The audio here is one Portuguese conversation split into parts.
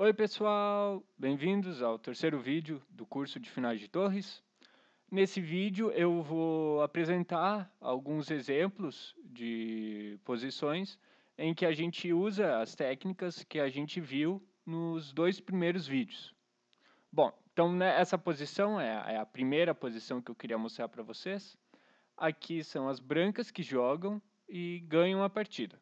Oi pessoal, bem-vindos ao terceiro vídeo do curso de finais de torres. Nesse vídeo eu vou apresentar alguns exemplos de posições em que a gente usa as técnicas que a gente viu nos dois primeiros vídeos. Bom, então né, essa posição é, é a primeira posição que eu queria mostrar para vocês. Aqui são as brancas que jogam e ganham a partida.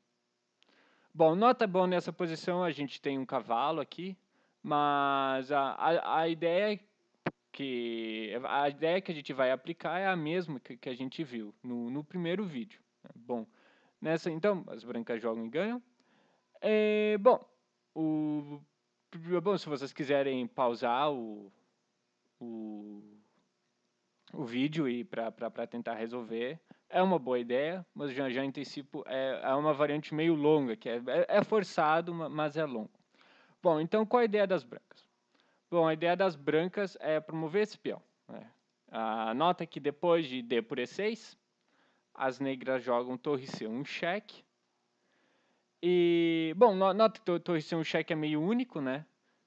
Bom, nota é bom nessa posição, a gente tem um cavalo aqui, mas a, a, a ideia que a ideia que a gente vai aplicar é a mesma que, que a gente viu no, no primeiro vídeo. Né? Bom, nessa então as brancas jogam e ganham. É, bom, o bom se vocês quiserem pausar o o, o vídeo e para tentar resolver, é uma boa ideia, mas já já antecipo, é, é uma variante meio longa, que é, é, é forçado, mas é longo. Bom, então qual a ideia das brancas? Bom, a ideia das brancas é promover esse peão. Né? nota é que depois de D por E6, as negras jogam torre C um cheque. E, bom, nota que torre C um cheque é meio único, né?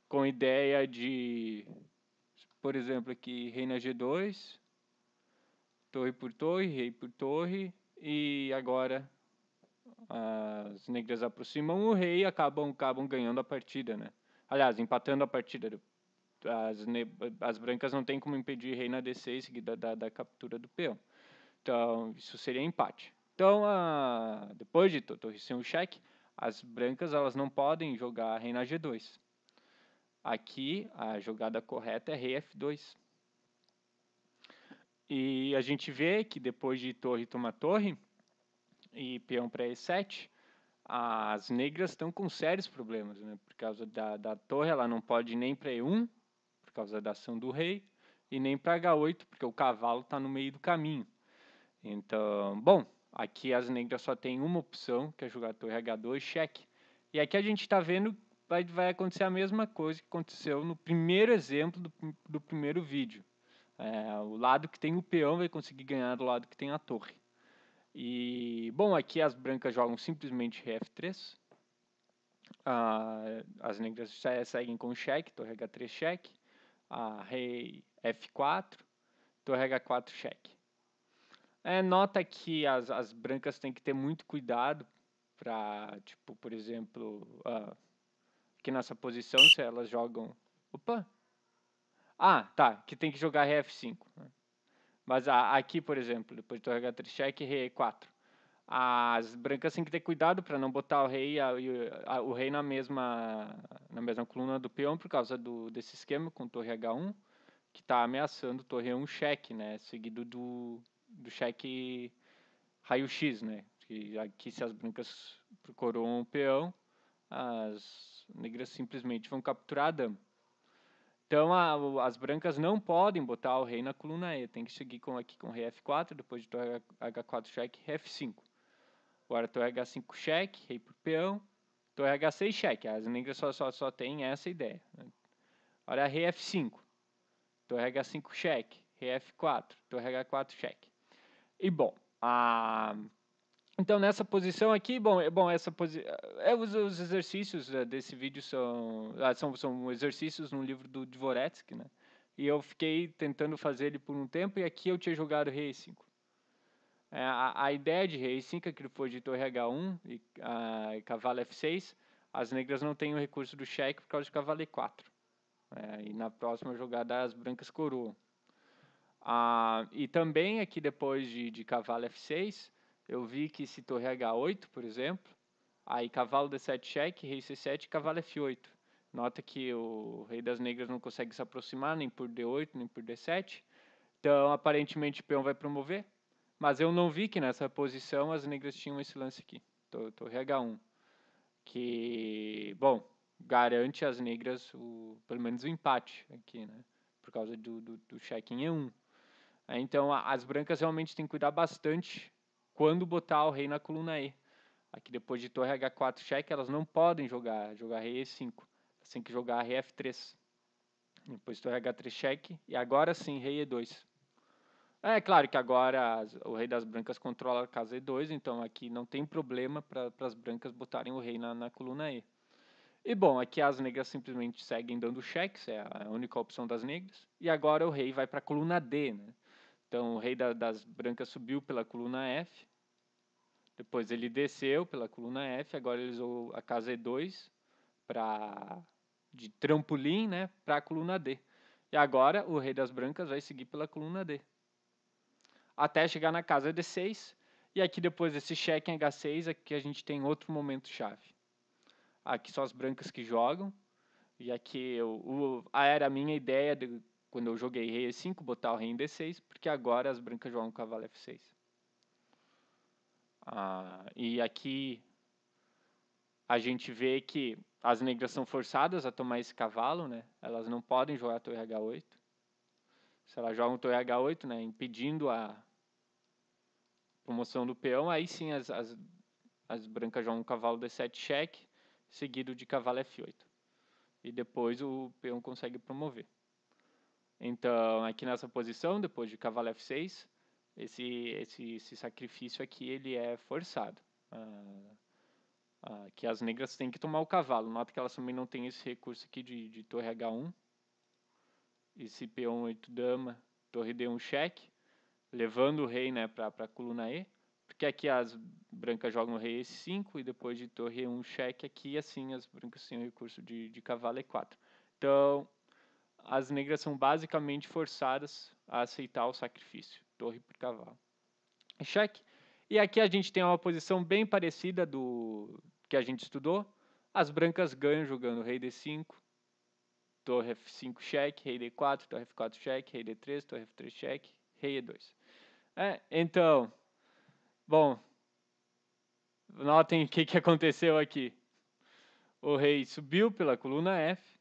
Com ideia de, por exemplo, aqui reina G2, torre por torre, rei por torre, e agora as negras aproximam o rei e acabam, acabam ganhando a partida, né? Aliás, empatando a partida. As, as brancas não tem como impedir rei na D6 seguida da, da captura do peão. Então, isso seria empate. Então, a, depois de torre sem o cheque, as brancas elas não podem jogar rei na G2. Aqui, a jogada correta é rei F2. E a gente vê que depois de torre toma torre e peão para e7, as negras estão com sérios problemas, né? Por causa da, da torre, ela não pode nem para e1, por causa da ação do rei, e nem para h8, porque o cavalo está no meio do caminho. Então, bom, aqui as negras só tem uma opção, que é jogar torre h2, cheque. E aqui a gente está vendo vai, vai acontecer a mesma coisa que aconteceu no primeiro exemplo do, do primeiro vídeo. É, o lado que tem o peão vai conseguir ganhar do lado que tem a torre. E, bom, aqui as brancas jogam simplesmente F3. Ah, as negras seguem com cheque, torre H3 cheque. Ah, rei F4, torre H4 cheque. É, nota que as, as brancas têm que ter muito cuidado para, tipo, por exemplo, ah, aqui nessa posição, se elas jogam... Opa! Ah, tá, que tem que jogar Ré né? F5. Mas aqui, por exemplo, depois do H3 cheque é Rei E4. É as brancas têm que ter cuidado para não botar o rei, a, a, o rei na, mesma, na mesma coluna do peão por causa do, desse esquema com torre H1, que está ameaçando torre 1 cheque, né? Seguido do, do cheque raio X, né? Que aqui se as brancas procuram o peão, as negras simplesmente vão capturar a dama. Então, a, as brancas não podem botar o rei na coluna E, tem que seguir com, aqui com rei F4, depois de H4 cheque, F5. Agora, torre H5 cheque, rei por peão, torre H6 cheque. As negras só, só, só tem essa ideia. Olha, rei F5, torre H5 cheque, rei F4, torre H4 cheque. E bom, a então, nessa posição aqui, bom, é, bom essa é, os, exercícios é, desse vídeo são, ah, são, são exercícios num livro do Dvoretsky, né? E eu fiquei tentando fazer ele por um tempo, e aqui eu tinha jogado rei 5. É, a, a, ideia de rei 5 é que ele foi de torre H1 e, a, ah, e cavalo F6. As negras não têm o recurso do cheque por causa de cavalo E4. É, né? e na próxima jogada as brancas coroam. Ah, e também aqui depois de, de cavalo F6... Eu vi que se torre H8, por exemplo, aí cavalo D7 cheque, rei C7 cavalo F8. Nota que o rei das negras não consegue se aproximar nem por D8, nem por D7. Então, aparentemente, o peão vai promover. Mas eu não vi que nessa posição as negras tinham esse lance aqui. Torre H1. Que, bom, garante as negras o, pelo menos o empate aqui, né? Por causa do, do, do check em E1. Então, as brancas realmente têm que cuidar bastante quando botar o rei na coluna E. Aqui depois de torre H4 cheque, elas não podem jogar, jogar rei E5. Elas têm que jogar rei F3. Depois torre H3 cheque e agora sim rei E2. É claro que agora as, o rei das brancas controla a casa E2, então aqui não tem problema para as brancas botarem o rei na, na coluna E. E bom, aqui as negras simplesmente seguem dando cheques, é a única opção das negras. E agora o rei vai para a coluna D. Né? Então o rei da, das brancas subiu pela coluna F, depois ele desceu pela coluna F, agora ele usou a casa E2 para de trampolim, né, para a coluna D. E agora o rei das brancas vai seguir pela coluna D. Até chegar na casa D6, e aqui depois desse cheque em H6, aqui a gente tem outro momento chave. Aqui são as brancas que jogam, e aqui eu, o, era a minha ideia de, quando eu joguei rei E5, botar o rei em D6, porque agora as brancas jogam cavalo F6. Ah, e aqui a gente vê que as negras são forçadas a tomar esse cavalo, né? Elas não podem jogar torre H8. Se elas jogam torre H8, né, impedindo a promoção do peão, aí sim as, as, as brancas jogam cavalo D7 cheque, seguido de cavalo F8. E depois o peão consegue promover. Então, aqui nessa posição, depois de cavalo F6, esse, esse, esse sacrifício aqui ele é forçado. Ah, ah, que as negras têm que tomar o cavalo. Nota que elas também não têm esse recurso aqui de, de torre H1. Esse peão 8 dama, torre D1 cheque, levando o rei né, para a coluna E. Porque aqui as brancas jogam rei E5 e depois de torre E1 cheque aqui, assim as brancas têm o recurso de, de cavalo E4. Então, as negras são basicamente forçadas a aceitar o sacrifício torre por cavalo. Cheque. E aqui a gente tem uma posição bem parecida do que a gente estudou. As brancas ganham jogando rei d5, torre f5 cheque, rei d4, torre f4 cheque, rei d3, torre f3 cheque, rei e2. É, então, bom, notem o que, que aconteceu aqui. O rei subiu pela coluna F,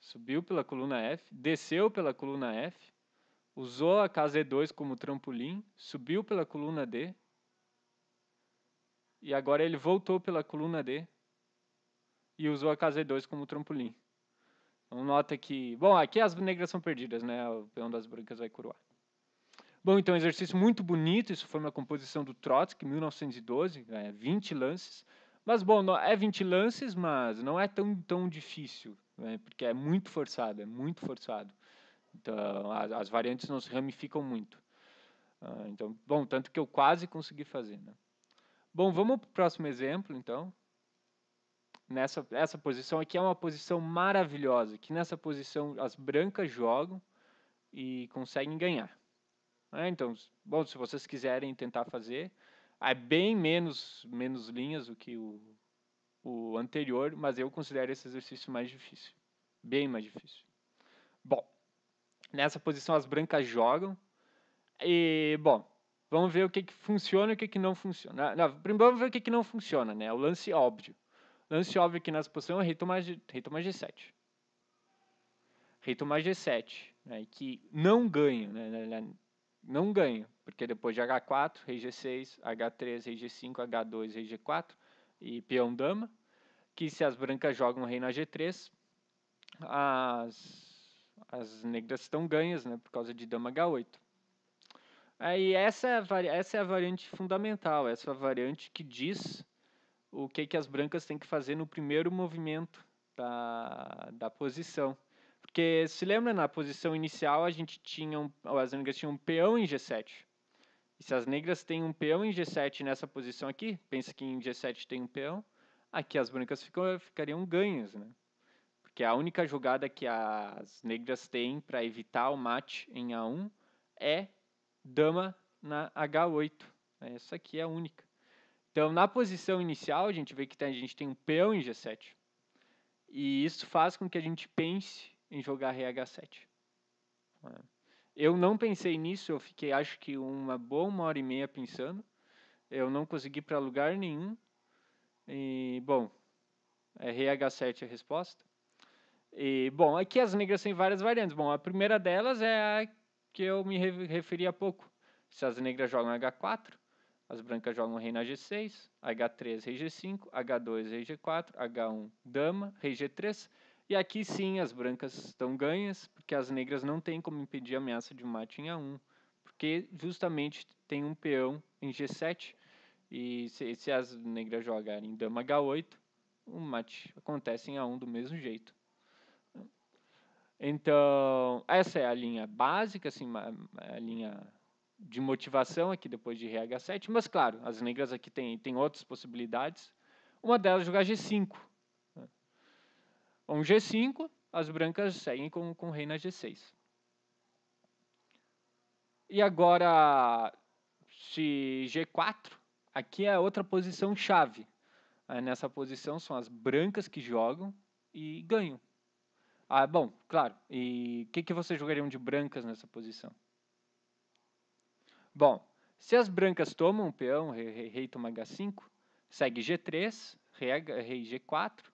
subiu pela coluna F, desceu pela coluna F, usou a KZ2 como trampolim, subiu pela coluna D, e agora ele voltou pela coluna D e usou a KZ2 como trampolim. Então nota que, bom, aqui as negras são perdidas, né? O peão das brancas vai coroar. Bom, então exercício muito bonito, isso foi uma composição do Trotsky, 1912, é 20 lances. Mas bom, é 20 lances, mas não é tão tão difícil, né? porque é muito forçado, é muito forçado. Então, as, as variantes não se ramificam muito. Ah, então, bom, tanto que eu quase consegui fazer, né? Bom, vamos para o próximo exemplo, então. Nessa essa posição aqui é uma posição maravilhosa, que nessa posição as brancas jogam e conseguem ganhar. Ah, então, bom, se vocês quiserem tentar fazer, é bem menos, menos linhas do que o, o anterior, mas eu considero esse exercício mais difícil. Bem mais difícil. Bom, Nessa posição as brancas jogam. E, bom, vamos ver o que, que funciona e o que, que não funciona. Não, primeiro vamos ver o que, que não funciona, né? O lance óbvio. Lance óbvio aqui nessa posição é rei tomar, rei tomar G7. Rei tomar G7, né? que não ganha, né? Não ganha, porque depois de H4, rei G6, H3, rei G5, H2, rei G4 e peão dama, que se as brancas jogam rei na G3, as as negras estão ganhas, né, por causa de dama H8. Aí essa é a, essa é a variante fundamental, essa é a variante que diz o que, que as brancas têm que fazer no primeiro movimento da, da posição. Porque se lembra, na posição inicial a gente tinha um, as negras tinham um peão em G7. E se as negras têm um peão em G7 nessa posição aqui, pensa que em G7 tem um peão, aqui as brancas ficam, ficariam ganhas, né? Porque a única jogada que as negras têm para evitar o mate em A1 é dama na H8. Essa aqui é a única. Então, na posição inicial, a gente vê que a gente tem um peão em G7. E isso faz com que a gente pense em jogar RH7. Eu não pensei nisso, eu fiquei acho que uma boa uma hora e meia pensando. Eu não consegui para lugar nenhum. E, bom, é RH7 a resposta. E, bom, aqui as negras têm várias variantes. Bom, a primeira delas é a que eu me referi há pouco. Se as negras jogam H4, as brancas jogam rei na G6, H3, rei G5, H2, rei G4, H1, dama, rei G3. E aqui sim as brancas estão ganhas, porque as negras não têm como impedir a ameaça de um mate em A1, porque justamente tem um peão em G7, e se, se as negras jogarem dama H8, o mate acontece em A1 do mesmo jeito. Então, essa é a linha básica, assim, é a linha de motivação aqui depois de RH7, mas claro, as negras aqui têm tem outras possibilidades. Uma delas é jogar G5. Um G5, as brancas seguem com, com rei na G6. E agora, se G4, aqui é outra posição chave. Nessa posição são as brancas que jogam e ganham. Ah, bom, claro. E o que, que vocês jogariam de brancas nessa posição? Bom, se as brancas tomam um peão, rei, rei toma H5, segue G3, rei, rei G4,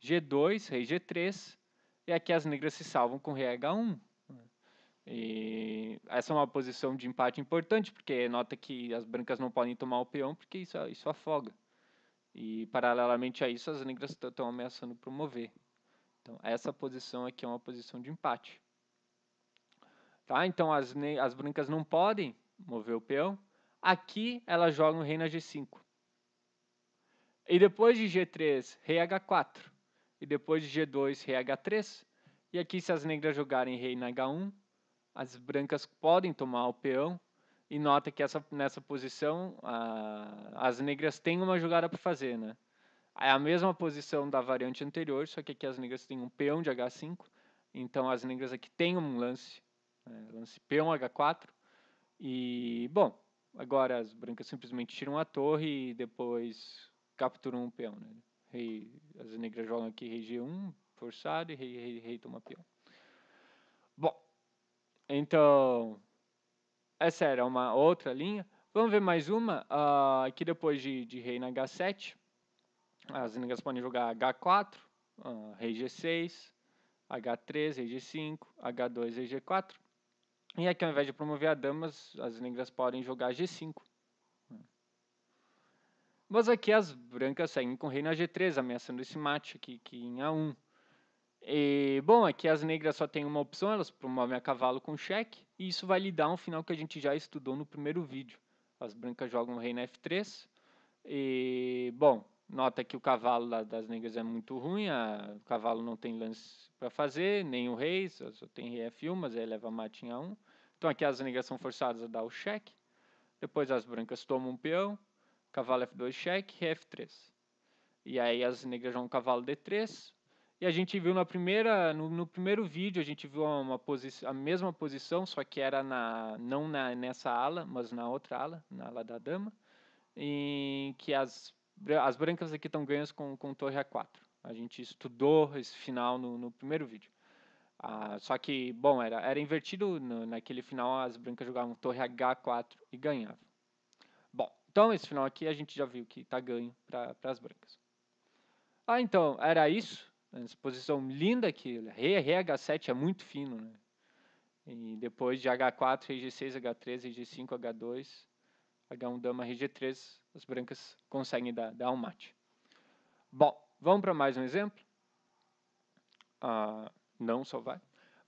G2, rei G3, e aqui as negras se salvam com rei H1. E essa é uma posição de empate importante, porque nota que as brancas não podem tomar o peão, porque isso, isso afoga. E paralelamente a isso, as negras estão ameaçando promover. Então, essa posição aqui é uma posição de empate. Tá? Então, as, as brancas não podem mover o peão. Aqui, elas jogam rei na G5. E depois de G3, rei H4. E depois de G2, rei H3. E aqui, se as negras jogarem rei na H1, as brancas podem tomar o peão. E nota que essa, nessa posição, a, as negras têm uma jogada para fazer, né? É a mesma posição da variante anterior, só que aqui as negras têm um peão de H5, então as negras aqui têm um lance, né, lance peão H4, e, bom, agora as brancas simplesmente tiram a torre e depois capturam um peão, né? Rei, as negras jogam aqui rei G1, forçado, e rei, rei, rei toma peão. Bom, então, essa era uma outra linha. Vamos ver mais uma, uh, aqui depois de, de rei na H7. As negras podem jogar H4, uh, ah, rei G6, H3, rei G5, H2, rei G4. E aqui, ao invés de promover a damas, as negras podem jogar G5. Mas aqui as brancas seguem com rei na G3, ameaçando esse mate aqui, aqui em A1. E, bom, aqui as negras só têm uma opção, elas promovem a cavalo com cheque, e isso vai lhe dar um final que a gente já estudou no primeiro vídeo. As brancas jogam rei na F3, e, bom, nota que o cavalo das negras é muito ruim, a, o cavalo não tem lance para fazer, nem o rei, só, só tem rei é F1, mas ele leva matinha a 1. Então aqui as negras são forçadas a dar o cheque, depois as brancas tomam um peão, cavalo F2 cheque, rei F3. E aí as negras jogam cavalo D3, e a gente viu na primeira, no, no primeiro vídeo, a gente viu uma a mesma posição, só que era na, não na, nessa ala, mas na outra ala, na ala da dama, em que as as brancas aqui estão ganhas com, com torre A4. A gente estudou esse final no, no primeiro vídeo. Ah, só que, bom, era, era invertido, no, naquele final as brancas jogavam torre H4 e ganhavam. Bom, então esse final aqui a gente já viu que está ganho para as brancas. Ah, então, era isso. Essa posição linda aqui, rei, rei H7 é muito fino, né? E depois de H4, Rg6, H3, Rg5, H2, H1 dama RG3, as brancas conseguem dar, dar um mate. Bom, vamos para mais um exemplo? Ah, não, só vai.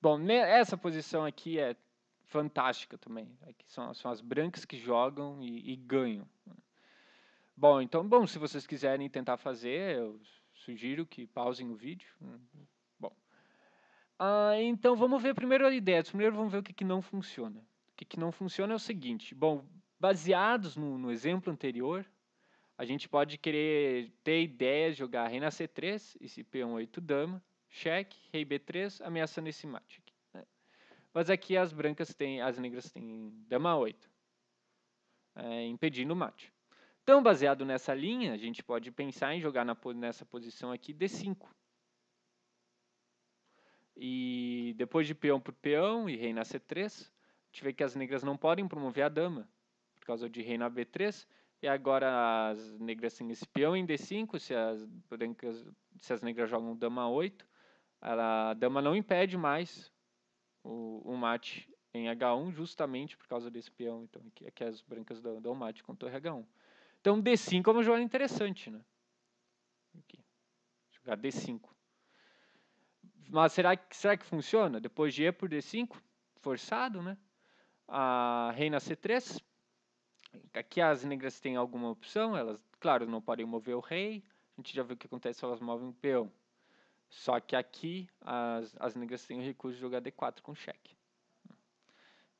Bom, essa posição aqui é fantástica também. Aqui são, são as brancas que jogam e, e ganham. Bom, então, bom, se vocês quiserem tentar fazer, eu sugiro que pausem o vídeo. Bom, ah, então vamos ver primeiro a ideia. Primeiro vamos ver o que, que não funciona. O que, que não funciona é o seguinte. Bom, baseados no, no exemplo anterior, a gente pode querer ter ideia de jogar rei na c3, esse peão 8 dama, cheque, rei b3, ameaçando esse mate. Aqui, né? Mas aqui as brancas têm, as negras têm dama 8, é, impedindo o mate. Então, baseado nessa linha, a gente pode pensar em jogar na, nessa posição aqui d5. E depois de peão por peão e rei na c3, a gente vê que as negras não podem promover a dama causa de rei na B3, e agora as negras têm esse peão em D5, se as, brancas, se as negras jogam dama 8, a dama não impede mais o, o mate em H1 justamente por causa desse peão então aqui, aqui as brancas dão, dão mate com torre H1. Então D5 é uma jogada interessante, né? Aqui. Jogar D5. Mas será que, será que funciona? Depois de E por D5, forçado, né? A reina C3, Aqui as negras têm alguma opção, elas, claro, não podem mover o rei. A gente já viu o que acontece se elas movem o peão. Só que aqui as, as negras têm o recurso de jogar D4 com cheque.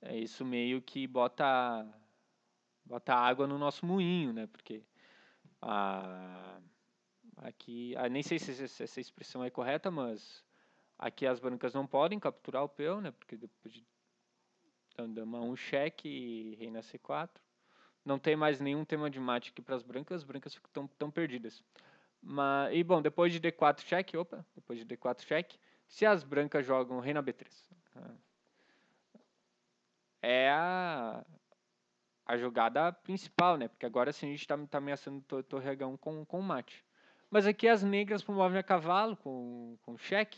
É isso meio que bota bota água no nosso moinho, né? Porque a, aqui, a, nem sei se essa expressão é correta, mas aqui as brancas não podem capturar o peão, né? Porque depois de dama 1 um cheque e reina C4 não tem mais nenhum tema de mate aqui para as brancas, as brancas estão tão perdidas. Mas, e bom, depois de D4 check opa, depois de D4 check se as brancas jogam rei na B3. É a, a jogada principal, né? Porque agora sim a gente está tá ameaçando torre H1 com, com mate. Mas aqui as negras promovem a cavalo com, com check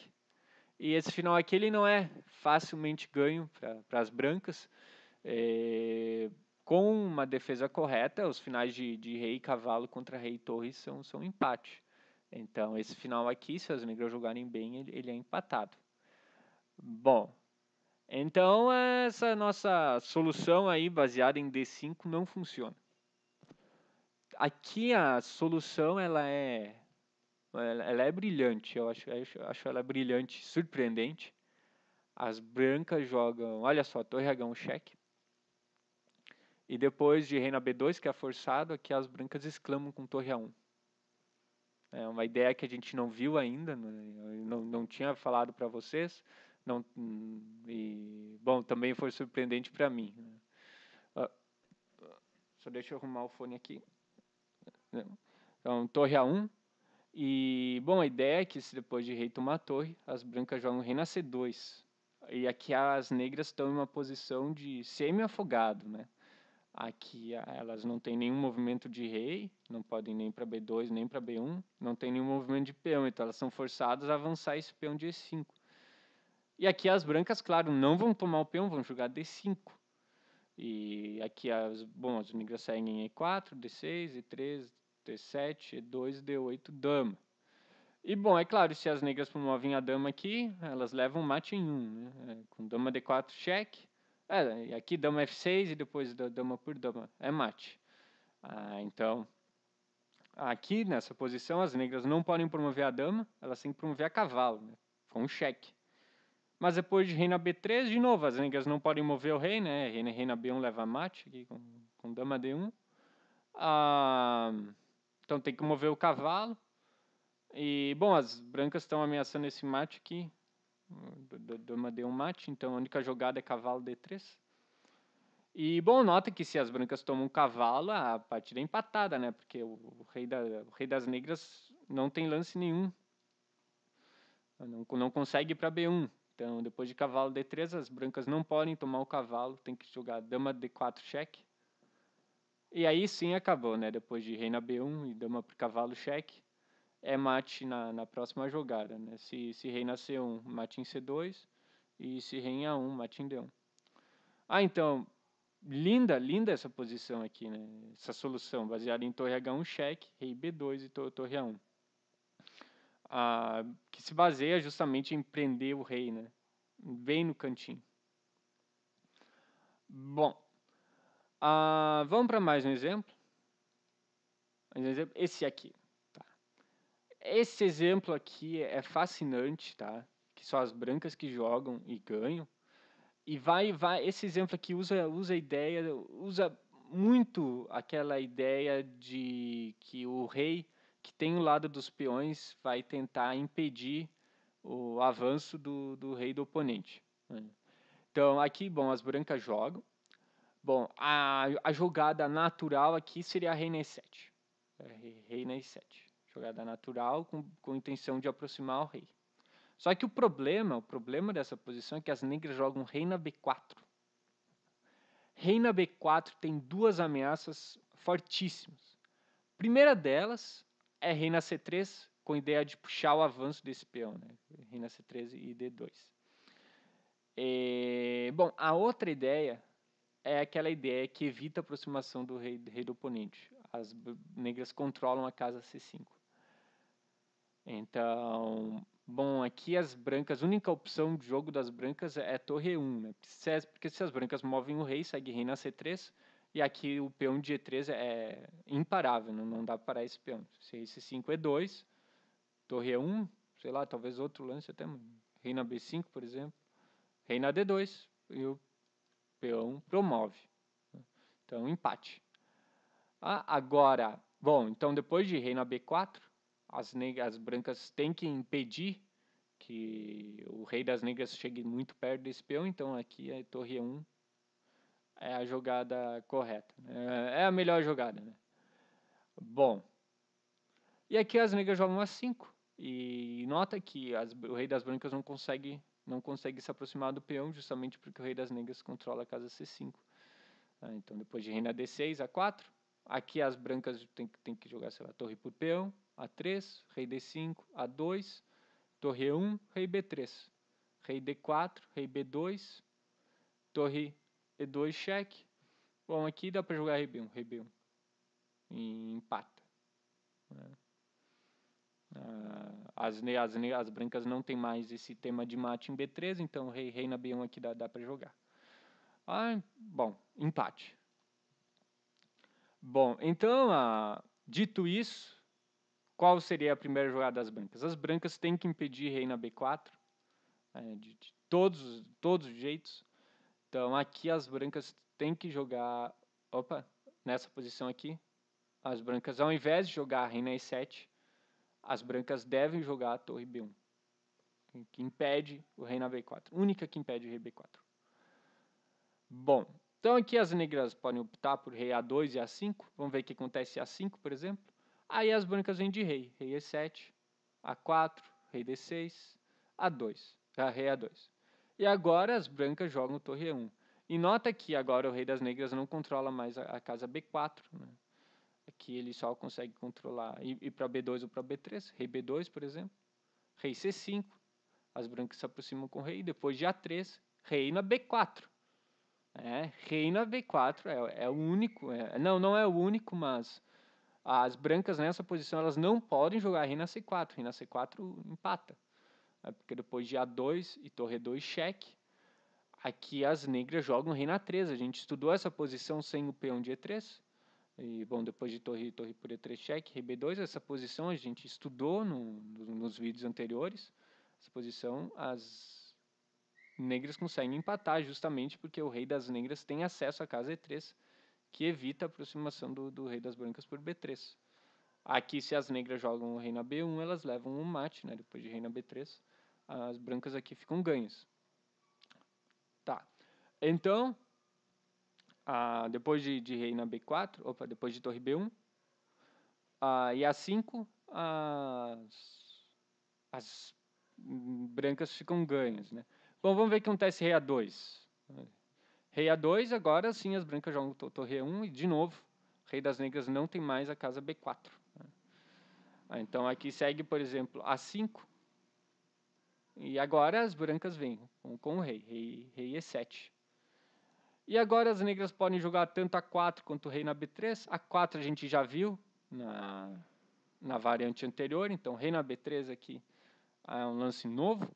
E esse final aqui ele não é facilmente ganho para as brancas. É, com uma defesa correta, os finais de, de rei e cavalo contra rei e torre são, são empate. Então, esse final aqui, se as negras jogarem bem, ele, ele é empatado. Bom, então essa nossa solução aí, baseada em D5, não funciona. Aqui a solução, ela é, ela é brilhante, eu acho, eu acho ela brilhante, surpreendente. As brancas jogam, olha só, torre H1 cheque e depois de reina B2, que é forçado, aqui as brancas exclamam com torre A1. É uma ideia que a gente não viu ainda, né? não, não tinha falado para vocês. Não, e, bom, também foi surpreendente para mim. Né? Ah, só deixa eu arrumar o fone aqui. Então, torre A1. E, bom, a ideia é que se depois de rei tomar torre, as brancas jogam reina C2. E aqui as negras estão em uma posição de semi-afogado, né? Aqui elas não têm nenhum movimento de rei, não podem nem para B2 nem para B1, não tem nenhum movimento de peão, então elas são forçadas a avançar esse peão de E5. E aqui as brancas, claro, não vão tomar o peão, vão jogar D5. E aqui as, bom, as negras seguem E4, D6, E3, D7, E2, D8, dama. E bom, é claro, se as negras promovem a dama aqui, elas levam mate em 1. Um, né? É, com dama D4, cheque. É, aqui dama f6 e depois dama por dama. É mate. Ah, então, aqui nessa posição, as negras não podem promover a dama, elas têm que promover a cavalo, né? com um cheque. Mas depois de rei na b3, de novo, as negras não podem mover o rei, né? Rei rei na b1 leva mate aqui com, com dama d1. Ah, então tem que mover o cavalo. E, bom, as brancas estão ameaçando esse mate aqui. Hum, dama D1 mate, então a única jogada é cavalo D3. E, bom, nota que se as brancas tomam um cavalo, a partida é empatada, né? Porque o, rei, da, o rei das negras não tem lance nenhum. Não, não consegue para B1. Então, depois de cavalo D3, as brancas não podem tomar o cavalo, tem que jogar dama D4 cheque. E aí sim acabou, né? Depois de reina B1 e dama por cavalo cheque é mate na, na próxima jogada, né? Se, se rei na C1, mate em C2, e se rei em A1, mate em D1. Ah, então, linda, linda essa posição aqui, né? Essa solução, baseada em torre H1 cheque, rei B2 e torre A1. Ah, que se baseia justamente em prender o rei, né? Bem no cantinho. Bom, ah, vamos para mais um exemplo. Esse aqui. Esse exemplo aqui é fascinante, tá? Que são as brancas que jogam e ganham. E vai, vai. Esse exemplo aqui usa, usa ideia, usa muito aquela ideia de que o rei que tem o lado dos peões vai tentar impedir o avanço do, do rei do oponente. Né? Então, aqui, bom, as brancas jogam. Bom, a, a jogada natural aqui seria a rei na e7. É, rei na e7 jogada natural com, com intenção de aproximar o rei. Só que o problema, o problema dessa posição é que as negras jogam rei na b4. Rei na b4 tem duas ameaças fortíssimas. A primeira delas é rei na c3 com a ideia de puxar o avanço desse peão, né? Rei na c3 e d2. E, é, bom, a outra ideia é aquela ideia que evita a aproximação do rei, do rei do oponente. As negras controlam a casa c5. Então, bom, aqui as brancas, a única opção de jogo das brancas é, é torre 1, né? Porque se as brancas movem o rei, segue rei na C3, e aqui o peão de E3 é, é imparável, não, não dá para parar esse peão. Se esse 5 é 2, torre E1, sei lá, talvez outro lance até, rei na B5, por exemplo, rei na D2, e o peão promove. Né? Então, empate. Ah, agora, bom, então depois de rei na B4, as, negras, as brancas têm que impedir que o rei das negras chegue muito perto desse peão, então aqui a é torre 1 é a jogada correta, né? é a melhor jogada. Né? Bom, e aqui as negras jogam a 5, e nota que as, o rei das brancas não consegue, não consegue se aproximar do peão, justamente porque o rei das negras controla a casa C5. Né? Então depois de reina D6 a 4, Aqui as brancas tem, tem que jogar, sei lá, torre por peão, A3, rei D5, A2, torre E1, rei B3, rei D4, rei B2, torre E2 cheque. Bom, aqui dá para jogar rei B1, rei B1. E empata. Né? Ah, as, as, as brancas não tem mais esse tema de mate em B3, então rei, rei na B1 aqui dá, dá para jogar. Ah, bom, empate. Bom, então, ah, dito isso, qual seria a primeira jogada das brancas? As brancas têm que impedir rei na B4, é, né, de, de todos, todos os jeitos. Então, aqui as brancas têm que jogar... Opa, nessa posição aqui, as brancas, ao invés de jogar rei na E7, as brancas devem jogar a torre B1, que impede o rei na B4. Única que impede o rei B4. Bom, então aqui as negras podem optar por rei A2 e A5. Vamos ver o que acontece A5, por exemplo. Aí as brancas vêm de rei. Rei E7, A4, rei D6, A2. A rei A2. E agora as brancas jogam torre E1. E nota que agora o rei das negras não controla mais a, casa B4. Né? Aqui ele só consegue controlar e, e para B2 ou para B3. Rei B2, por exemplo. Rei C5. As brancas se aproximam com o rei. Depois de A3, rei na B4. É, reina B4 é, é o único. É, não, não é o único, mas as brancas nessa posição elas não podem jogar reina C4. Reina C4 empata. É porque depois de A2 e torre 2 cheque, aqui as negras jogam reina 3. A gente estudou essa posição sem o peão de E3. E, bom, depois de torre, torre por E3 cheque, Rei b 2 essa posição a gente estudou no, no, nos vídeos anteriores. Essa posição, as negras conseguem empatar justamente porque o rei das negras tem acesso à casa E3, que evita a aproximação do, do rei das brancas por B3. Aqui, se as negras jogam o rei na B1, elas levam um mate, né, depois de rei na B3. As brancas aqui ficam ganhas. Tá. Então, ah, depois de, de, rei na B4, opa, depois de torre B1, ah, e A5, as, as brancas ficam ganhas, né? Bom, vamos ver o que acontece rei A2. Rei A2, agora sim as brancas jogam torre a 1 e de novo, rei das negras não tem mais a casa B4. Ah, então aqui segue, por exemplo, A5. E agora as brancas vêm com o rei, rei, rei E7. E agora as negras podem jogar tanto A4 quanto o rei na B3. A4 a gente já viu na, na variante anterior, então rei na B3 aqui é um lance novo.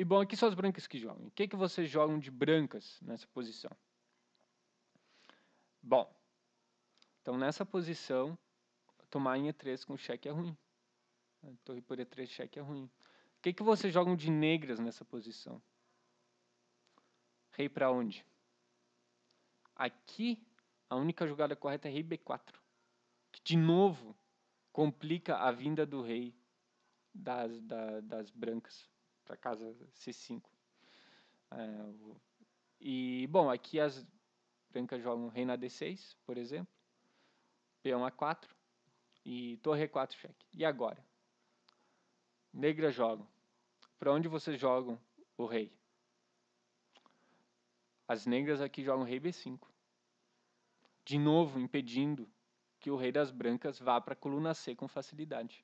E bom, aqui são as brancas que jogam. O que, que vocês jogam de brancas nessa posição? Bom, então nessa posição, tomar em E3 com cheque é ruim. Torre por E3 cheque é ruim. O que, que vocês jogam de negras nessa posição? Rei para onde? Aqui, a única jogada correta é rei B4. Que, de novo, complica a vinda do rei das, da, das brancas para casa C5. É, e, bom, aqui as brancas jogam reina D6, por exemplo, peão A4 e torre E4 cheque. E agora? Negras jogam. Para onde vocês jogam o rei? As negras aqui jogam rei B5. De novo, impedindo que o rei das brancas vá para a coluna C com facilidade.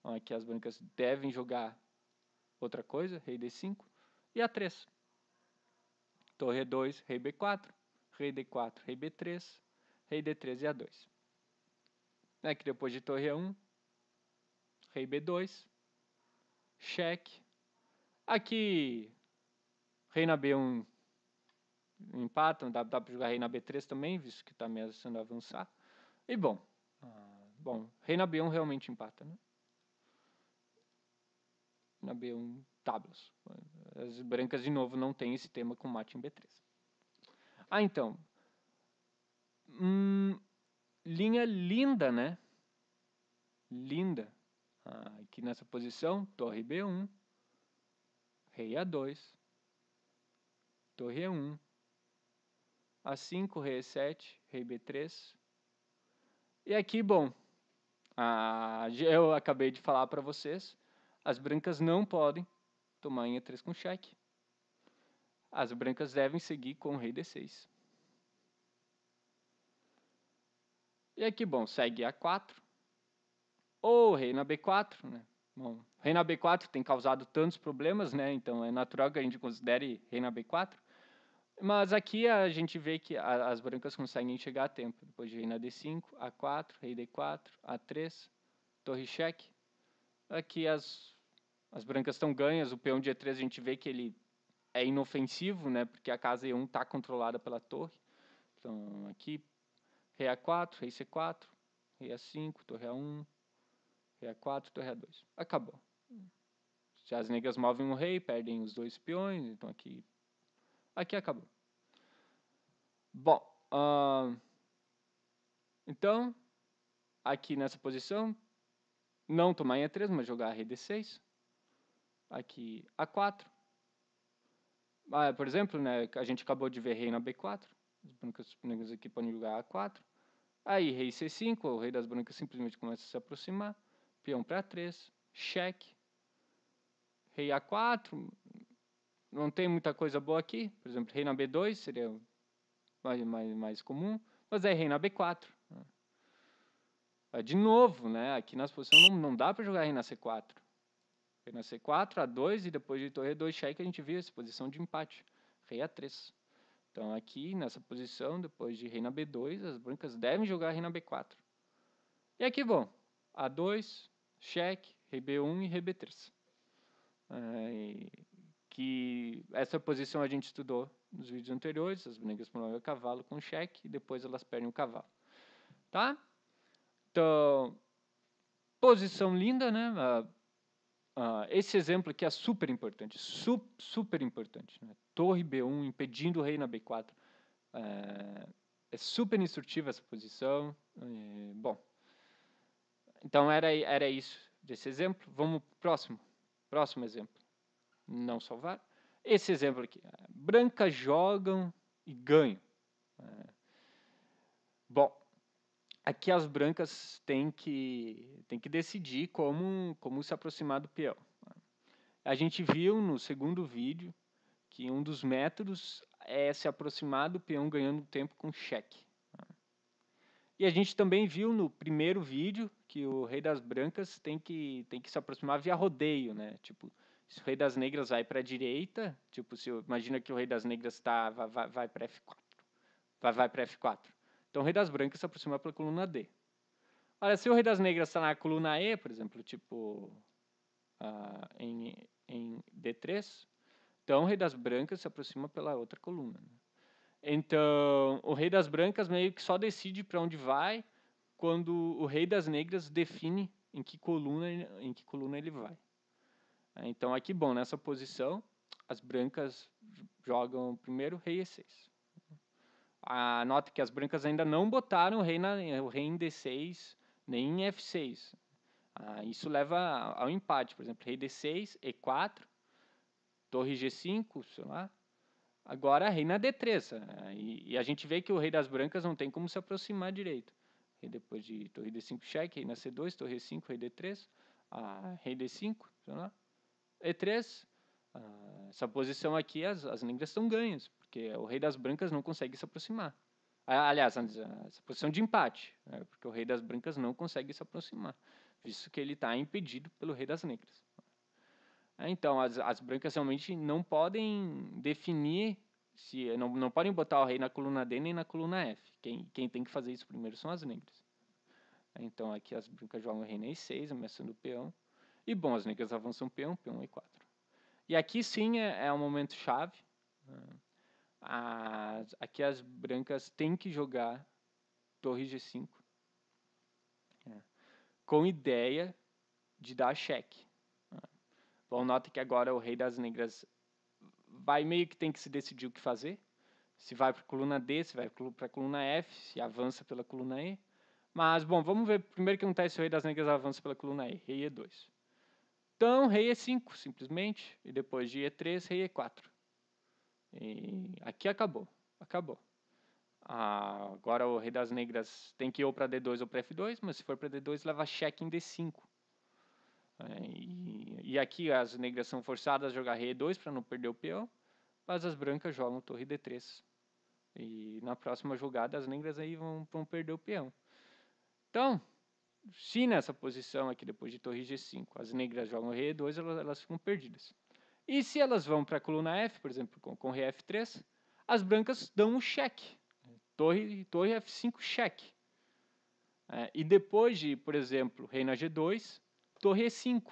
Então, aqui as brancas devem jogar outra coisa, rei d5 e a3. Torre 2, rei b4, rei d4, rei b3, rei d3 e a2. É que depois de torre a1, rei b2, cheque. Aqui, rei na b1 empata dá, dá para jogar rei na b3 também, visto que está ameaçando avançar. E bom, ah. bom, rei na b1 realmente empata, né? na B1 tablas. As brancas, de novo, não tem esse tema com mate em B3. Ah, então. Hum, linha linda, né? Linda. Ah, aqui nessa posição, torre B1, rei A2, torre E1, A5, rei E7, rei B3. E aqui, bom, ah, eu acabei de falar para vocês, as brancas não podem tomar em E3 com cheque. As brancas devem seguir com o rei D6. E aqui, bom, segue A4. Ou rei na B4, né? Bom, rei na B4 tem causado tantos problemas, né? Então é natural que a gente considere rei na B4. Mas aqui a gente vê que a, as brancas conseguem chegar a tempo. Depois de rei na D5, A4, rei D4, A3, torre cheque, aqui é as, as brancas estão ganhas, o peão de E3 a gente vê que ele é inofensivo, né, porque a casa E1 está controlada pela torre. Então, aqui, rei A4, rei C4, rei A5, torre A1, rei A4, torre A2. Acabou. Se as negras movem um rei, perdem os dois peões, então aqui, aqui acabou. Bom, uh, então, aqui nessa posição, não tomar em E3, mas jogar rei d 6 Aqui A4. Ah, por exemplo, né, a gente acabou de ver rei na B4. As brancas, brancas aqui podem jogar A4. Aí rei C5, o rei das brancas simplesmente começa a se aproximar. Peão para 3, cheque. Rei A4, não tem muita coisa boa aqui. Por exemplo, rei na B2 seria mais, mais, mais comum. Mas é rei na B4. É, de novo, né? Aqui na posição não, não dá para jogar rei na C4. Rei na C4, A2 e depois de torre 2 cheque a gente viu essa posição de empate. Rei A3. Então aqui nessa posição, depois de rei na B2, as brancas devem jogar rei na B4. E aqui vão A2, cheque, rei B1 e rei B3. É, que essa posição a gente estudou nos vídeos anteriores, as brancas promovem o cavalo com cheque e depois elas perdem o cavalo. Tá? Então, uh, posição linda, né? Uh, uh, esse exemplo aqui é super importante, su super importante. Né? Torre B1 impedindo o rei na B4. É, é super instrutiva essa posição. bom, então era, era isso desse exemplo. Vamos para o próximo. Próximo exemplo. Não salvar. Esse exemplo aqui. É, brancas jogam e ganham. É. bom, aqui é as brancas têm que, têm que decidir como, como se aproximar do peão. A gente viu no segundo vídeo que um dos métodos é se aproximar do peão ganhando tempo com cheque. E a gente também viu no primeiro vídeo que o rei das brancas tem que, tem que se aproximar via rodeio, né? Tipo, se o rei das negras vai para a direita, tipo, se imagina que o rei das negras tá, vai, vai para F4, vai, vai para F4. Então, o rei das brancas se aproxima pela coluna D. Olha, se o rei das negras está na coluna E, por exemplo, tipo ah, em, em D3, então o rei das brancas se aproxima pela outra coluna. Né? Então, o rei das brancas meio que só decide para onde vai quando o rei das negras define em que coluna em que coluna ele vai. Então aqui bom nessa posição as brancas jogam primeiro rei e 6 a nota que as brancas ainda não botaram o rei, na, o rei em D6 nem em F6. Ah, isso leva ao empate, por exemplo, rei D6, E4, torre G5, sei lá. Agora rei na D3. Né? E, e, a gente vê que o rei das brancas não tem como se aproximar direito. Rei depois de torre D5 cheque, rei na C2, torre E5, rei D3, ah, rei D5, sei lá. E3, ah, essa posição aqui as, as negras estão ganhas, porque o rei das brancas não consegue se aproximar. Aliás, eh, essa posição de empate, né, porque o rei das brancas não consegue se aproximar, visto que ele está impedido pelo rei das negras. É, então, as, as brancas realmente não podem definir, se não, não podem botar o rei na coluna D nem na coluna F. Quem, quem tem que fazer isso primeiro são as negras. É, então, aqui as brancas jogam o rei na E6, ameaçando o peão. E, bom, as negras avançam peão, peão E4. E aqui sim é, é um momento chave. Né? As, aqui as brancas têm que jogar torre G5. É. Com ideia de dar cheque. É. Bom, nota que agora o rei das negras vai meio que tem que se decidir o que fazer. Se vai para a coluna D, se vai para a coluna F, se avança pela coluna E. Mas, bom, vamos ver primeiro que acontece se o rei das negras avança pela coluna E. Rei E2. Então, rei E5, simplesmente. E depois de E3, rei E4. E aqui acabou, acabou. Ah, agora o rei das negras tem que ir ou para D2 ou para F2, mas se for para D2 leva cheque em D5. É, e, e, aqui as negras são forçadas a jogar rei E2 para não perder o peão, mas as brancas jogam torre D3. E na próxima jogada as negras aí vão, vão perder o peão. Então, se nessa posição aqui depois de torre G5 as negras jogam rei E2, elas, elas ficam perdidas. E se elas vão para a coluna F, por exemplo, com, com F3, as brancas dão um cheque. Torre, torre F5, cheque. É, e depois de, por exemplo, Rei na G2, torre E5.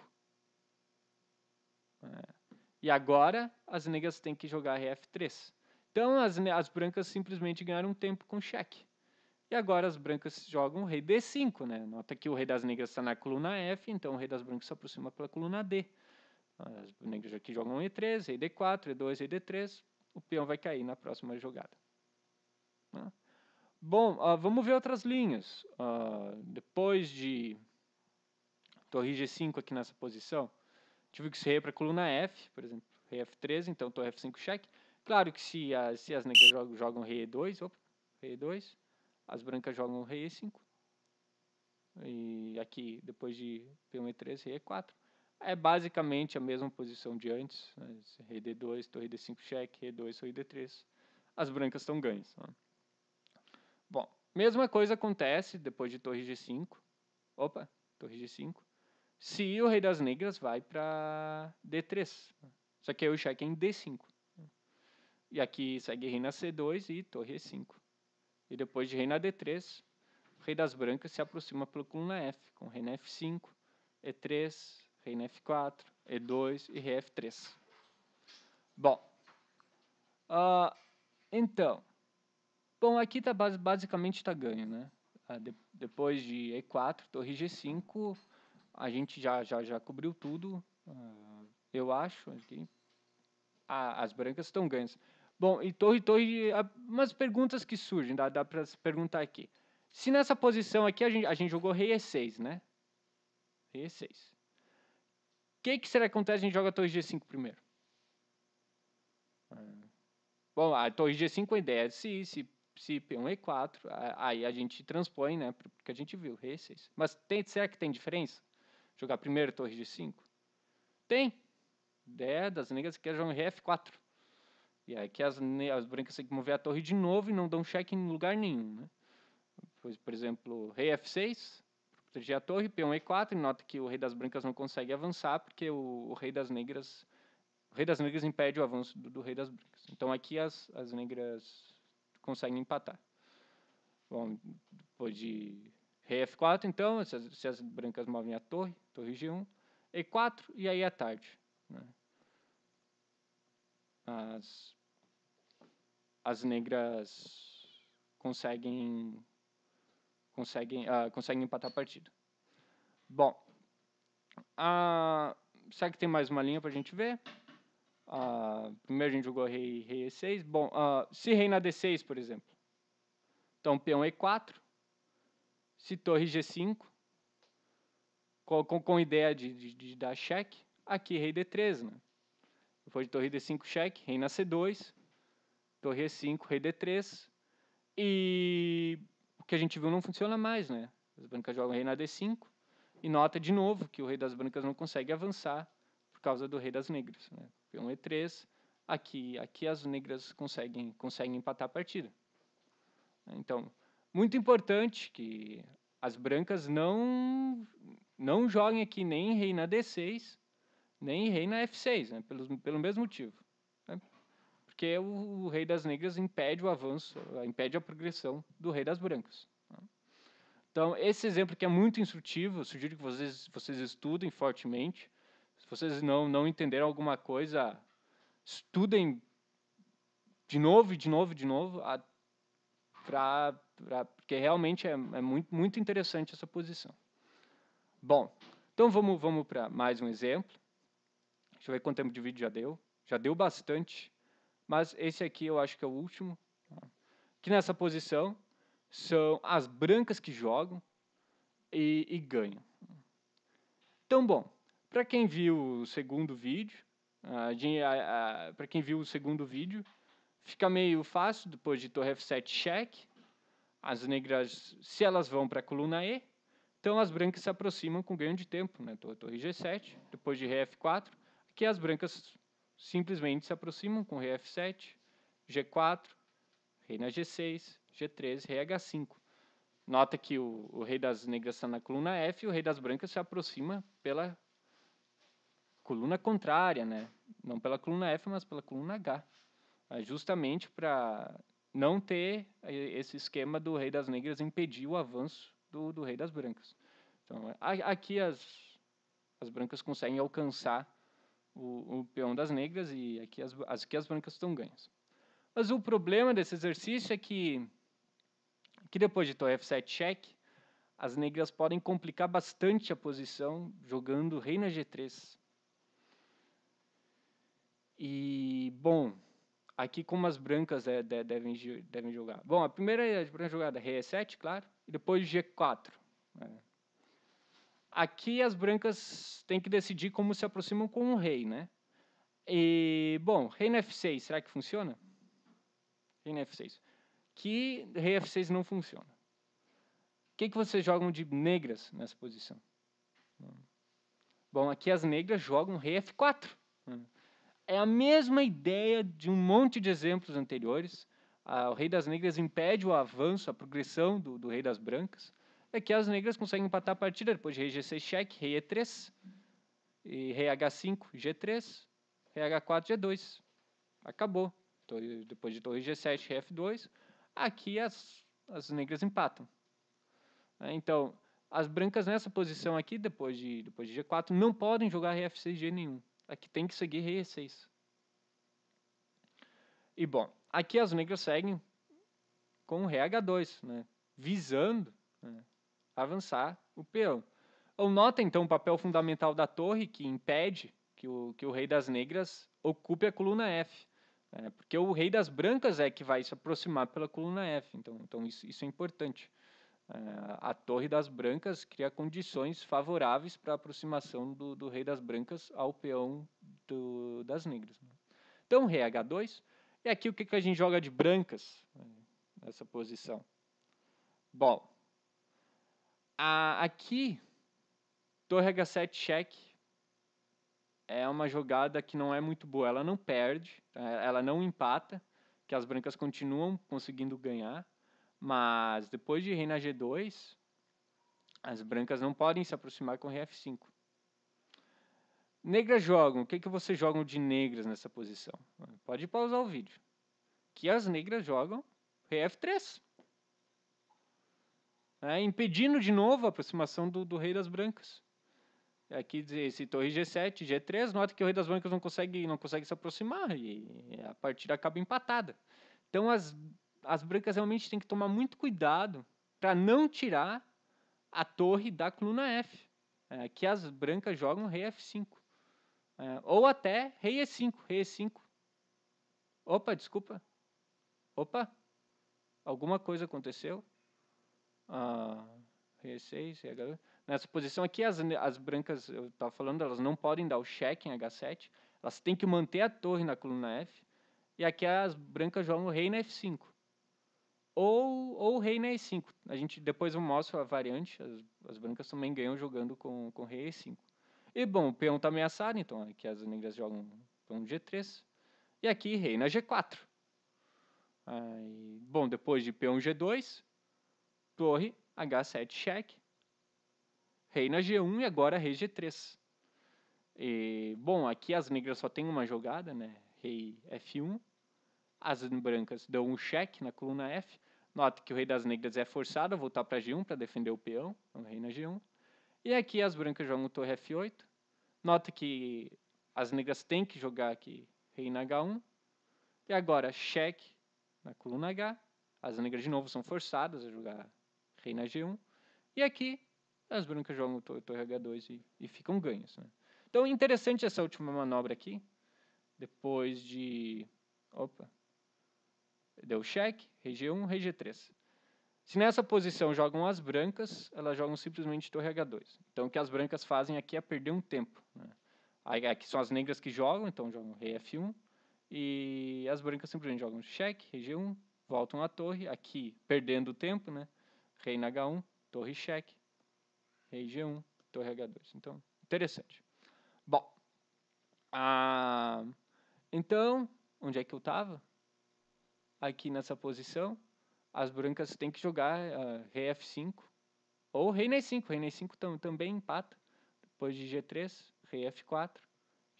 É, e agora as negras têm que jogar F3. Então as, as brancas simplesmente ganharam tempo com cheque. E agora as brancas jogam o rei D5, né? Nota que o rei das negras está na coluna F, então o rei das brancas se aproxima pela coluna D. As negras aqui jogam E3, rei D4, E2, d 3 O peão vai cair na próxima jogada. Né? Bom, uh, vamos ver outras linhas. Uh, depois de torre G5 aqui nessa posição, tive que ser rei para coluna F, por exemplo, rei F13, então torre F5 cheque. Claro que se, se as negras jogam, jogam rei E2, opa, rei E2, as brancas jogam rei E5. E aqui, depois de peão E3, rei E4 é basicamente a mesma posição de antes, né? rei d2, torre d5 cheque, e2, torre d3, as brancas estão ganhas. Né? Bom, mesma coisa acontece depois de torre g5, opa, torre g5, se o rei das negras vai para d3, né? só que aí o cheque é em d5. Né? E aqui segue reina c2 e torre e5. E depois de reina d3, o rei das brancas se aproxima pela coluna f, com reina f5, e3, reina F4, E2 e 2 e Rei f 3 Bom, uh, então, bom, aqui tá base, basicamente está ganho, né? Uh, de, depois de E4, torre G5, a gente já, já, já cobriu tudo, uh, eu acho, aqui. Ah, as brancas estão ganhas. Bom, e torre, torre, umas perguntas que surgem, dá, dá para se perguntar aqui. Se nessa posição aqui a gente, a gente jogou rei e 6, né? Rei e 6 que, que será que acontece? A gente joga a torre G5 primeiro. É. Bom, a torre G5 a é ideia é se, se, se peão 1 E4, aí a gente transpõe, né? Porque a gente viu, rei 6 Mas tem, será que tem diferença? Jogar primeiro torre G5? Tem. Ideia das negras que jogam f 4 E aí que as, as brancas têm que mover a torre de novo e não dão cheque em lugar nenhum, né? Pois, por exemplo, rei F6, proteger a torre, peão e4, e nota que o rei das brancas não consegue avançar, porque o, o rei das negras o rei das negras impede o avanço do, do rei das brancas. Então aqui as, as negras conseguem empatar. Bom, depois de rei f4, então, se as, se as brancas movem a torre, torre g1, e4, e aí é tarde. Né? As, as negras conseguem conseguem, uh, conseguem empatar a partida. Bom, uh, será que tem mais uma linha para a gente ver? Uh, primeiro a gente jogou rei, rei e6. Bom, uh, se rei na d6, por exemplo. Então, peão e4. Se torre g5. Com, com, com ideia de, de, de, dar cheque. Aqui, rei d3, né? Depois de torre d5, cheque. Rei na c2. Torre e5, rei d3. E que a gente viu não funciona mais, né? As brancas jogam rei na D5 e nota de novo que o rei das brancas não consegue avançar por causa do rei das negras, né? Peão E3, aqui aqui as negras conseguem conseguem empatar a partida. Então, muito importante que as brancas não não joguem aqui nem rei na D6, nem rei na F6, né? Pelo, pelo mesmo motivo porque o, o rei das negras impede o avanço, impede a progressão do rei das brancas. Né? Então, esse exemplo que é muito instrutivo, sugiro que vocês, vocês estudem fortemente. Se vocês não, não entenderam alguma coisa, estudem de novo, de novo, de novo, a, pra, pra, porque realmente é, é muito, muito interessante essa posição. Bom, então vamos, vamos para mais um exemplo. Deixa eu ver quanto tempo de vídeo já deu. Já deu bastante mas esse aqui eu acho que é o último. Né? Que nessa posição são as brancas que jogam e, e ganham. Então, bom, para quem viu o segundo vídeo, para quem viu o segundo vídeo, fica meio fácil depois de torre F7 cheque. As negras, se elas vão para a coluna E, então as brancas se aproximam com ganho de tempo, né? Torre G7, depois de Rf4, que as brancas simplesmente se aproximam com rei F7, G4, rei na G6, G3, rei H5. Nota que o, o rei das negras está na coluna F e o rei das brancas se aproxima pela coluna contrária, né? Não pela coluna F, mas pela coluna H. É justamente para não ter eh, esse esquema do rei das negras impedir o avanço do, do rei das brancas. Então, aqui as, as brancas conseguem alcançar o, o peão das negras e aqui as, aqui as brancas estão ganhas. Mas o problema desse exercício é que, que depois de torre F7 check as negras podem complicar bastante a posição jogando rei na G3. E, bom, aqui como as brancas é, de, devem, devem jogar. Bom, a primeira é a primeira jogada, rei E7, claro, e depois G4. É. Né? Aqui as brancas têm que decidir como se aproximam com o rei, né? E, bom, rei F6, será que funciona? Rei F6. Que rei F6 não funciona. O que, que vocês jogam de negras nessa posição? Bom, aqui as negras jogam rei F4. É a mesma ideia de um monte de exemplos anteriores. Ah, o rei das negras impede o avanço, a progressão do, do rei das brancas. Aqui é as negras conseguem empatar a partida depois de rei G6 cheque, rei E3, e rei H5, G3, rei H4, G2. Acabou. Então, depois de torre G7, rei F2, aqui as, as negras empatam. É, então, as brancas nessa posição aqui, depois de, depois de G4, não podem jogar rei F6 g nenhum. Aqui tem que seguir rei E6. E bom, aqui as negras seguem com o rei H2, né? visando né? avançar o peão. Ou nota então o papel fundamental da torre que impede que o, que o rei das negras ocupe a coluna F. Né? Porque o rei das brancas é que vai se aproximar pela coluna F. Então, então isso, isso é importante. É, a torre das brancas cria condições favoráveis para a aproximação do, do, rei das brancas ao peão do, das negras. Né? Então, rei H2. E é aqui o que, que a gente joga de brancas né, nessa posição? Bom, aqui, Torre H7 cheque é uma jogada que não é muito boa. Ela não perde, tá? ela não empata, que as brancas continuam conseguindo ganhar. Mas depois de rei na G2, as brancas não podem se aproximar com rei F5. Negras jogam. O que, é que vocês jogam de negras nessa posição? Pode pausar o vídeo. Que as negras jogam rei F3 né, impedindo de novo a aproximação do, do rei das brancas. É aqui se torre G7, G3, nota que o rei das brancas não consegue, não consegue se aproximar e a partida acaba empatada. Então as, as brancas realmente têm que tomar muito cuidado para não tirar a torre da coluna F, é, que as brancas jogam rei F5. É, ou até rei E5, rei E5. Opa, desculpa. Opa, alguma coisa aconteceu? a H6 e h Nessa posição aqui, as, as brancas, eu estava falando, elas não podem dar o check em H7, elas têm que manter a torre na coluna F, e aqui as brancas jogam o rei na F5. Ou, ou rei na E5. A gente depois eu mostro a variante, as, as brancas também ganham jogando com, com rei E5. E bom, o peão está ameaçado, então aqui é as negras jogam peão G3, e aqui rei na G4. Aí, bom, depois de peão G2, torre H7 cheque, na G1 e agora rei G3. E, bom, aqui as negras só tem uma jogada, né? Rei F1. As brancas dão um cheque na coluna F. Nota que o rei das negras é forçado a voltar para G1 para defender o peão, então na G1. E aqui as brancas jogam torre F8. Nota que as negras têm que jogar aqui na H1. E agora cheque na coluna H. As negras de novo são forçadas a jogar reina G1. E aqui as brancas jogam torre H2 e, e ficam ganhos. Né? Então, interessante essa última manobra aqui. Depois de... Opa. Deu cheque, rei G1, rei G3. Se nessa posição jogam as brancas, elas jogam simplesmente torre H2. Então, o que as brancas fazem aqui é perder um tempo. Né? Aí, aqui são as negras que jogam, então jogam rei F1. E as brancas simplesmente jogam cheque, rei G1, voltam à torre. Aqui, perdendo o tempo, né? rei na H1, torre cheque, rei G1, torre H2. Então, interessante. Bom, ah, então, onde é que eu estava? Aqui nessa posição, as brancas têm que jogar ah, rei F5 ou rei N5. Rei N5 tam, também empata. Depois de G3, rei F4,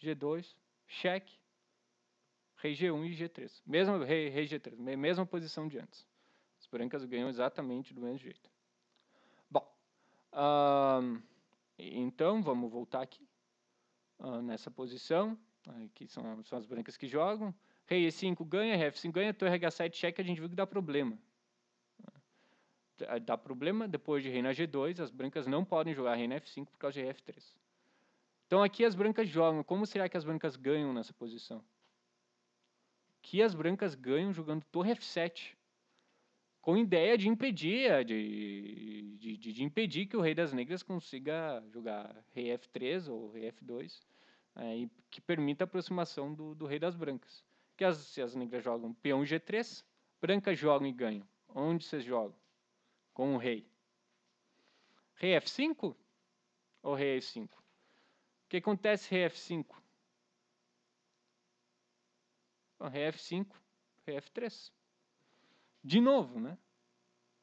G2, cheque, rei G1 e G3. Mesmo rei, rei G3, mesma posição de antes brancas ganham exatamente do mesmo jeito. Bom, uh, então vamos voltar aqui uh, nessa posição, aqui são, são as brancas que jogam. Rei E5 ganha, RF5 ganha, torre H7 checa, a gente viu que dá problema. Dá problema, depois de rei na G2, as brancas não podem jogar rei na F5 por causa de F3. Então aqui as brancas jogam, como será que as brancas ganham nessa posição? Que as brancas ganham jogando torre F7 com ideia de impedir, eh, de, de, de, de, impedir que o Rei das Negras consiga jogar Rei F3 ou Rei F2, é, né, e que permita a aproximação do, do Rei das Brancas. Que as, se as negras jogam peão G3, brancas jogam e ganham. Onde vocês jogam? Com o Rei. Rei F5 ou Rei E5? O que acontece Rei F5? Bom, rei F5, Rei F3 de novo, né?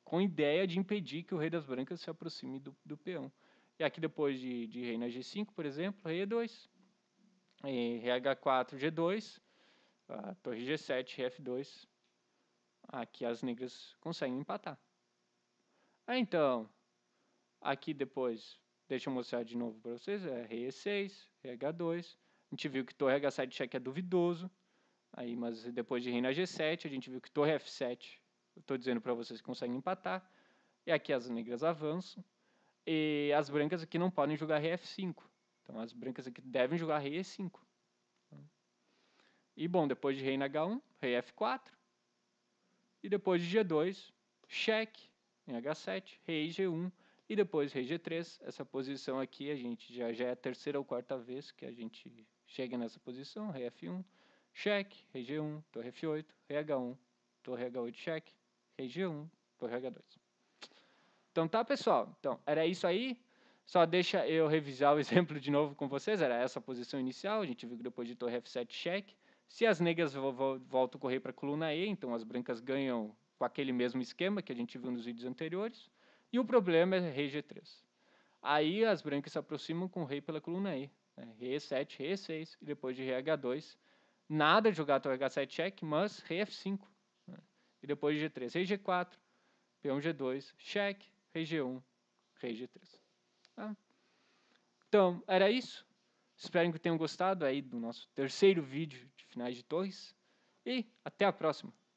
com ideia de impedir que o rei das brancas se aproxime do, do peão. E aqui depois de, de rei na G5, por exemplo, rei E2, e rei H4, G2, a torre G7, rei F2, aqui as negras conseguem empatar. Ah, então, aqui depois, deixa eu mostrar de novo para vocês, é rei E6, rei H2, a gente viu que torre H7 cheque é duvidoso, aí, mas depois de rei na G7, a gente viu que torre F7 Estou dizendo para vocês que conseguem empatar. E aqui as negras avançam. E as brancas aqui não podem jogar rei F5. Então as brancas aqui devem jogar rei E5. E bom, depois de rei na H1, rei F4. E depois de G2, cheque em H7, rei G1 e depois rei G3. Essa posição aqui a gente já, já é a terceira ou quarta vez que a gente chega nessa posição, rei F1, cheque, rei G1, torre F8, rei H1, torre H8, cheque, G1 por H2. Então tá, pessoal. Então, era isso aí. Só deixa eu revisar o exemplo de novo com vocês. Era essa a posição inicial. A gente viu que depois de torre F7 cheque. Se as negras voltam a correr para a coluna E, então as brancas ganham com aquele mesmo esquema que a gente viu nos vídeos anteriores. E o problema é rei G3. Aí as brancas se aproximam com o rei pela coluna E. Né? Rei 7 rei 6 e depois de rei H2. Nada de jogar torre H7 check, mas rei F5 e depois G3, rei G4, peão G2, cheque, rei G1, rei G3. Tá? Então, era isso. Espero que tenham gostado aí do nosso terceiro vídeo de finais de torres e até a próxima.